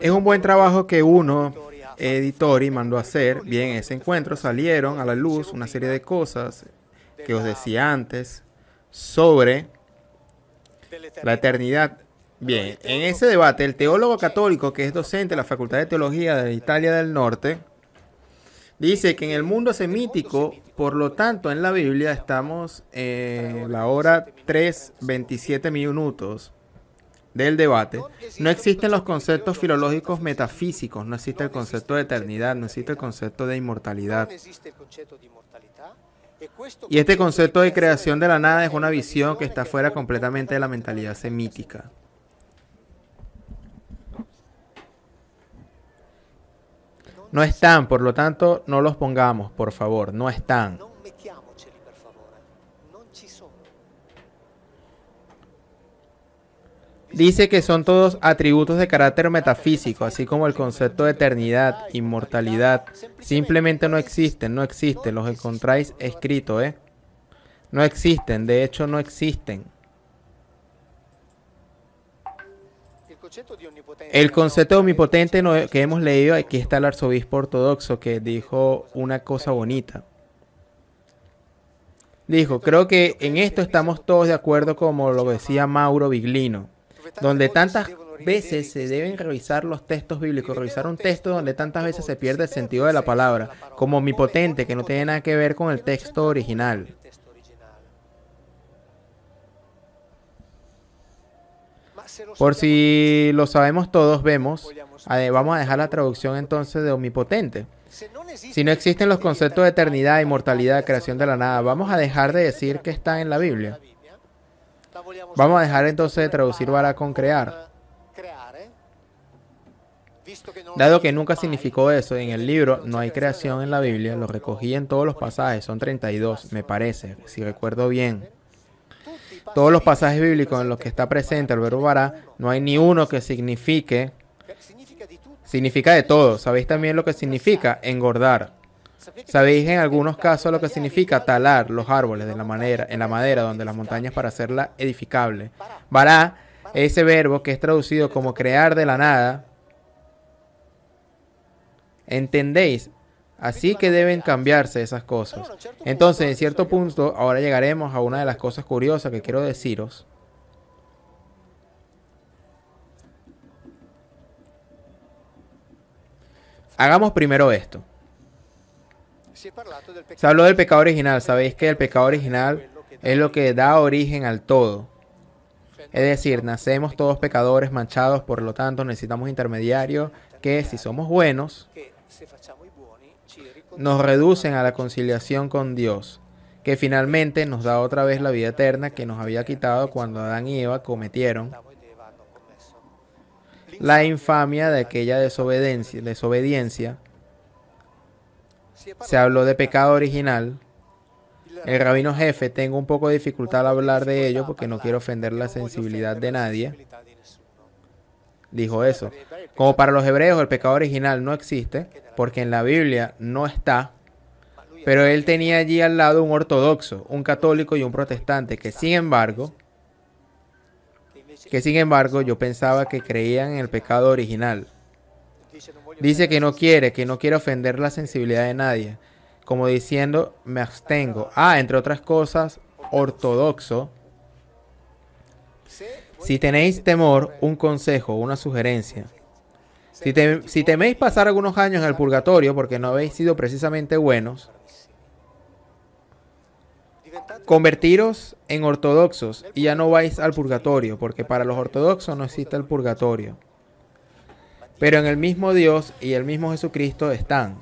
Es un buen trabajo que uno, Editori, mandó a hacer. Bien, en ese encuentro salieron a la luz una serie de cosas que os decía antes sobre la eternidad. Bien, en ese debate, el teólogo católico que es docente de la Facultad de Teología de Italia del Norte dice que en el mundo semítico, por lo tanto, en la Biblia estamos en eh, la hora 3:27 minutos del debate, no existen los conceptos filológicos metafísicos, no existe el concepto de eternidad, no existe el concepto de inmortalidad. Y este concepto de creación de la nada es una visión que está fuera completamente de la mentalidad semítica. No están, por lo tanto, no los pongamos, por favor, no están. Dice que son todos atributos de carácter metafísico, así como el concepto de eternidad, inmortalidad. Simplemente no existen, no existen, los encontráis escrito, ¿eh? No existen, de hecho no existen. El concepto de omnipotente que hemos leído, aquí está el arzobispo ortodoxo que dijo una cosa bonita. Dijo, creo que en esto estamos todos de acuerdo como lo decía Mauro Biglino donde tantas veces se deben revisar los textos bíblicos, revisar un texto donde tantas veces se pierde el sentido de la palabra, como omnipotente, que no tiene nada que ver con el texto original. Por si lo sabemos todos, vemos, eh, vamos a dejar la traducción entonces de omnipotente. Si no existen los conceptos de eternidad, inmortalidad, creación de la nada, vamos a dejar de decir que está en la Biblia. Vamos a dejar entonces traducir vara con crear. Dado que nunca significó eso en el libro, no hay creación en la Biblia, lo recogí en todos los pasajes, son 32, me parece, si recuerdo bien. Todos los pasajes bíblicos en los que está presente el verbo vará, no hay ni uno que signifique, significa de todo. ¿Sabéis también lo que significa engordar? Sabéis en algunos casos lo que significa talar los árboles de la manera, en la madera donde las montañas para hacerla edificable. Bará, ese verbo que es traducido como crear de la nada, ¿entendéis? Así que deben cambiarse esas cosas. Entonces, en cierto punto, ahora llegaremos a una de las cosas curiosas que quiero deciros. Hagamos primero esto. Se habló del pecado original. Sabéis que el pecado original es lo que da origen al todo. Es decir, nacemos todos pecadores manchados, por lo tanto necesitamos intermediarios que si somos buenos, nos reducen a la conciliación con Dios, que finalmente nos da otra vez la vida eterna que nos había quitado cuando Adán y Eva cometieron la infamia de aquella desobediencia, desobediencia se habló de pecado original. El rabino jefe, tengo un poco de dificultad al hablar de ello porque no quiero ofender la sensibilidad de nadie. Dijo eso. Como para los hebreos el pecado original no existe, porque en la Biblia no está, pero él tenía allí al lado un ortodoxo, un católico y un protestante, que sin embargo, que sin embargo yo pensaba que creían en el pecado original. Dice que no quiere, que no quiere ofender la sensibilidad de nadie. Como diciendo, me abstengo. Ah, entre otras cosas, ortodoxo. Si tenéis temor, un consejo, una sugerencia. Si, si teméis pasar algunos años en el purgatorio porque no habéis sido precisamente buenos, convertiros en ortodoxos y ya no vais al purgatorio, porque para los ortodoxos no existe el purgatorio pero en el mismo Dios y el mismo Jesucristo están.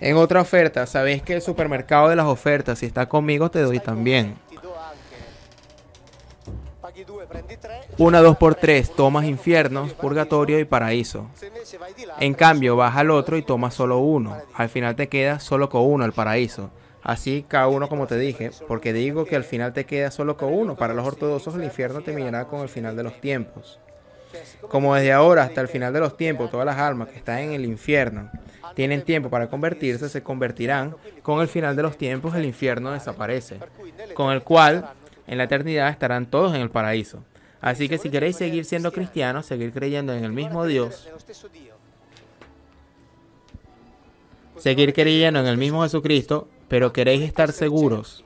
En otra oferta, sabéis que el supermercado de las ofertas, si está conmigo, te doy también. Una dos por tres, tomas infiernos, purgatorio y paraíso. En cambio, vas al otro y tomas solo uno. Al final te queda solo con uno el paraíso. Así cada uno como te dije, porque digo que al final te queda solo con uno. Para los ortodoxos el infierno terminará con el final de los tiempos. Como desde ahora hasta el final de los tiempos todas las almas que están en el infierno tienen tiempo para convertirse, se convertirán. Con el final de los tiempos el infierno desaparece, con el cual en la eternidad estarán todos en el paraíso. Así que si queréis seguir siendo cristianos, seguir creyendo en el mismo Dios, seguir creyendo en el mismo Jesucristo, pero queréis estar seguros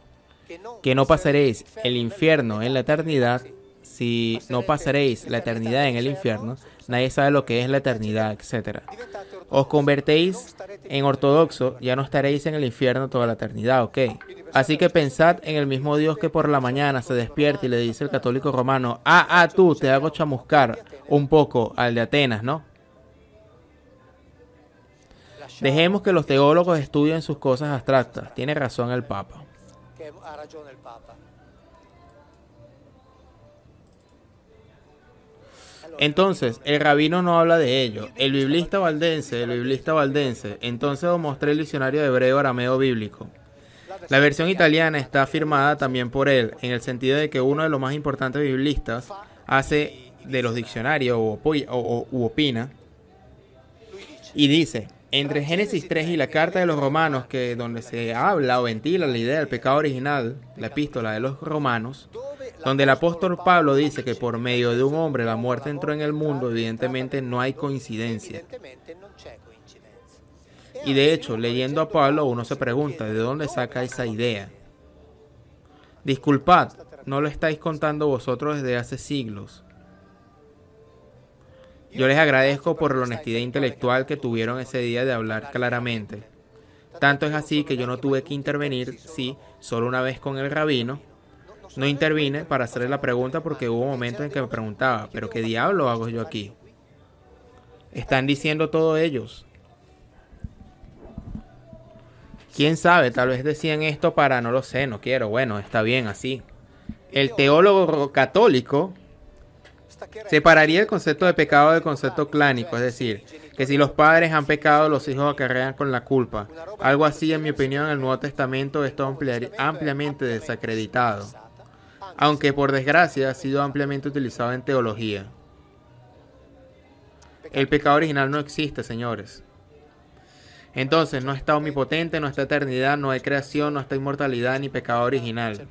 que no pasaréis el infierno en la eternidad, si no pasaréis la eternidad en el infierno, nadie sabe lo que es la eternidad, etc. Os convertéis en ortodoxo, ya no estaréis en el infierno toda la eternidad, ok. Así que pensad en el mismo Dios que por la mañana se despierta y le dice el católico romano, ah, ah, tú, te hago chamuscar un poco al de Atenas, ¿no? Dejemos que los teólogos estudien sus cosas abstractas. Tiene razón el Papa. Entonces, el rabino no habla de ello. El biblista valdense, el biblista valdense, entonces os mostré el diccionario de hebreo arameo bíblico. La versión italiana está firmada también por él, en el sentido de que uno de los más importantes biblistas hace de los diccionarios o, opina y dice, entre Génesis 3 y la carta de los romanos, que donde se habla o ventila la idea del pecado original, la epístola de los romanos, donde el apóstol Pablo dice que por medio de un hombre la muerte entró en el mundo, evidentemente no hay coincidencia. Y de hecho, leyendo a Pablo uno se pregunta, ¿de dónde saca esa idea? Disculpad, no lo estáis contando vosotros desde hace siglos. Yo les agradezco por la honestidad intelectual que tuvieron ese día de hablar claramente. Tanto es así que yo no tuve que intervenir, sí, solo una vez con el rabino, no intervine para hacerle la pregunta porque hubo momentos en que me preguntaba, pero ¿qué diablo hago yo aquí? Están diciendo todo ellos. ¿Quién sabe? Tal vez decían esto para, no lo sé, no quiero. Bueno, está bien así. El teólogo católico separaría el concepto de pecado del concepto clánico, es decir, que si los padres han pecado, los hijos acarrean con la culpa. Algo así, en mi opinión, el Nuevo Testamento está ampliamente desacreditado aunque por desgracia ha sido ampliamente utilizado en teología. El pecado original no existe, señores. Entonces, no está omnipotente, no está eternidad, no hay creación, no está inmortalidad ni pecado original.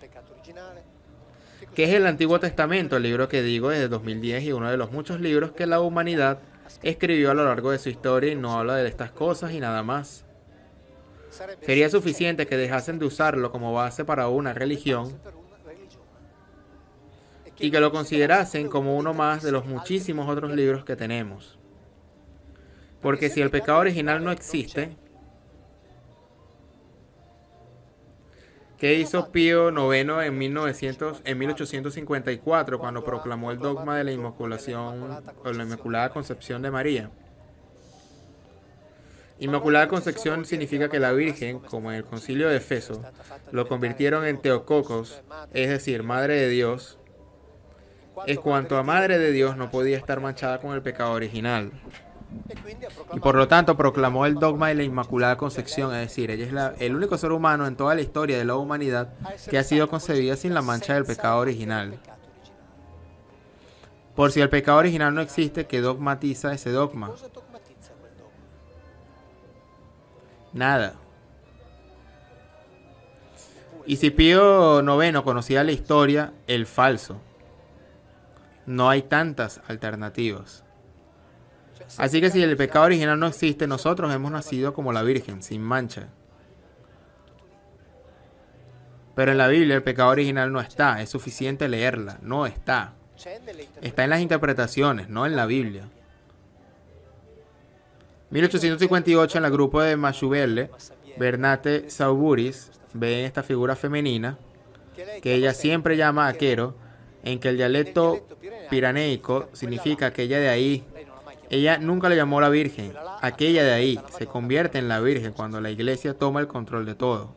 Que es el Antiguo Testamento, el libro que digo desde 2010 y uno de los muchos libros que la humanidad escribió a lo largo de su historia y no habla de estas cosas y nada más. Sería suficiente que dejasen de usarlo como base para una religión y que lo considerasen como uno más de los muchísimos otros libros que tenemos. Porque si el pecado original no existe, ¿qué hizo Pío IX en, 1900, en 1854 cuando proclamó el dogma de la Inmaculación o la Inmaculada Concepción de María? Inmaculada Concepción significa que la Virgen, como en el concilio de Efeso, lo convirtieron en Teococos, es decir, Madre de Dios, es cuanto a Madre de Dios no podía estar manchada con el pecado original. Y por lo tanto proclamó el dogma de la Inmaculada Concepción, es decir, ella es el único ser humano en toda la historia de la humanidad que ha sido concebida sin la mancha del pecado original. Por si el pecado original no existe, ¿qué dogmatiza ese dogma? Nada. Y si Pío IX conocía la historia, el falso no hay tantas alternativas. Así que si el pecado original no existe, nosotros hemos nacido como la Virgen, sin mancha. Pero en la Biblia el pecado original no está, es suficiente leerla, no está. Está en las interpretaciones, no en la Biblia. 1858 en la grupo de Machubelle, Bernate Sauburis ve esta figura femenina que ella siempre llama Aquero en que el dialecto piraneico significa aquella de ahí. Ella nunca le llamó la Virgen, aquella de ahí se convierte en la Virgen cuando la iglesia toma el control de todo.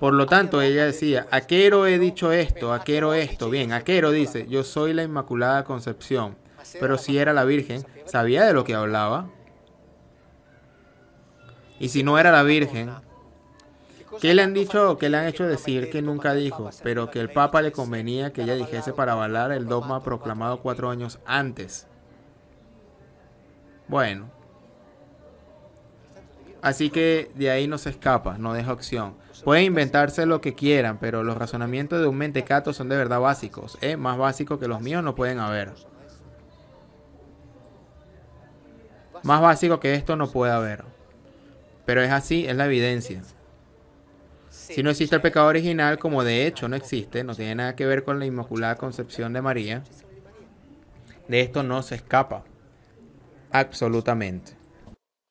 Por lo tanto, ella decía, Aquero he dicho esto, Aquero esto. Bien, Aquero dice, yo soy la Inmaculada Concepción. Pero si era la Virgen, sabía de lo que hablaba. Y si no era la Virgen, ¿Qué le han dicho qué le han hecho decir que nunca dijo, pero que el Papa le convenía que ella dijese para avalar el dogma proclamado cuatro años antes? Bueno. Así que de ahí no se escapa, no deja opción. Pueden inventarse lo que quieran, pero los razonamientos de un mentecato son de verdad básicos, ¿eh? más básicos que los míos no pueden haber. Más básico que esto no puede haber. Pero es así, es la evidencia. Si no existe el pecado original, como de hecho no existe, no tiene nada que ver con la Inmaculada Concepción de María, de esto no se escapa. Absolutamente.